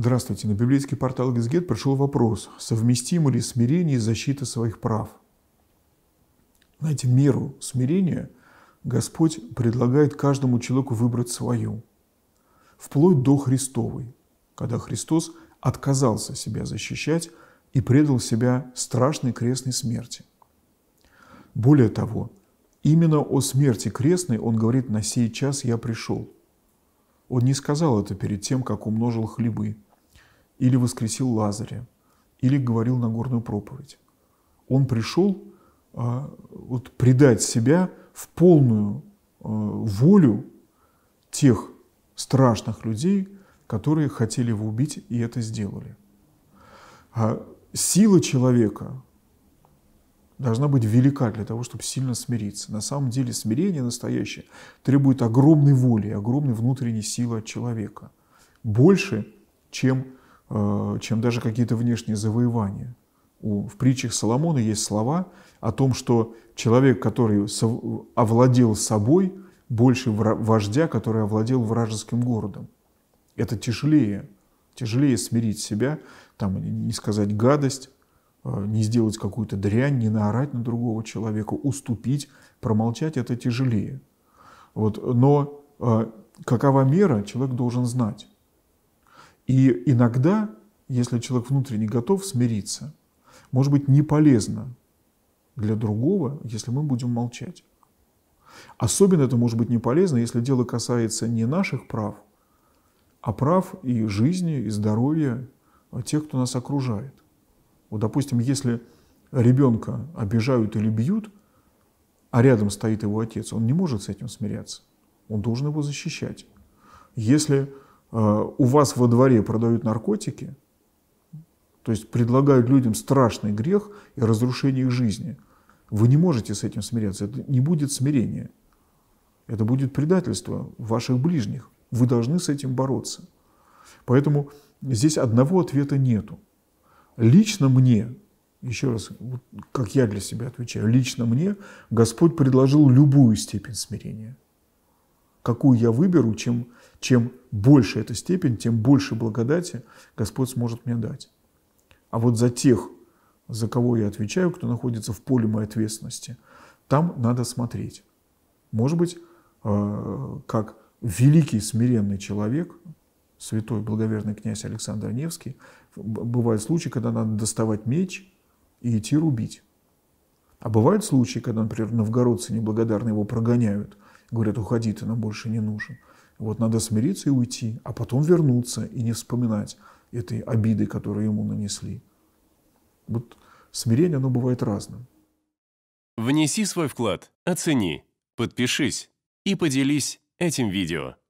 Здравствуйте. На библейский портал Гизгет пришел вопрос, совместимо ли смирение и защита своих прав. Знаете, меру смирения Господь предлагает каждому человеку выбрать свою, вплоть до Христовой, когда Христос отказался себя защищать и предал себя страшной крестной смерти. Более того, именно о смерти крестной он говорит «на сей час я пришел». Он не сказал это перед тем, как умножил хлебы – или воскресил Лазаря, или говорил Нагорную проповедь. Он пришел а, вот, предать себя в полную а, волю тех страшных людей, которые хотели его убить и это сделали. А сила человека должна быть велика для того, чтобы сильно смириться. На самом деле смирение настоящее требует огромной воли, огромной внутренней силы от человека. Больше, чем Э, чем даже какие-то внешние завоевания. В притчах Соломона есть слова о том, что человек, который овладел собой, больше вождя, который овладел вражеским городом. Это тяжелее, тяжелее смирить себя, там, не сказать гадость, э, не сделать какую-то дрянь, не наорать на другого человека, уступить, промолчать – это тяжелее. Вот. Но э, какова мера, человек должен знать. И иногда, если человек внутренне готов смириться, может быть, не полезно для другого, если мы будем молчать. Особенно это может быть не полезно, если дело касается не наших прав, а прав и жизни, и здоровья тех, кто нас окружает. Вот, допустим, если ребенка обижают или бьют, а рядом стоит его отец, он не может с этим смиряться. Он должен его защищать. Если а, у вас во дворе продают наркотики, то есть предлагают людям страшный грех и разрушение их жизни, вы не можете с этим смиряться. Это не будет смирения. Это будет предательство ваших ближних. Вы должны с этим бороться. Поэтому здесь одного ответа нету. Лично мне, еще раз, как я для себя отвечаю, лично мне Господь предложил любую степень смирения – какую я выберу, чем, чем больше эта степень, тем больше благодати Господь сможет мне дать. А вот за тех, за кого я отвечаю, кто находится в поле моей ответственности, там надо смотреть. Может быть, э, как великий смиренный человек, святой благоверный князь Александр Невский, бывают случаи, когда надо доставать меч и идти рубить. А бывают случаи, когда, например, новгородцы неблагодарно его прогоняют – говорят, уходи, ты нам больше не нужен. Вот надо смириться и уйти, а потом вернуться и не вспоминать этой обиды, которую ему нанесли. Вот смирение, оно бывает разным. Внеси свой вклад, оцени, подпишись и поделись этим видео.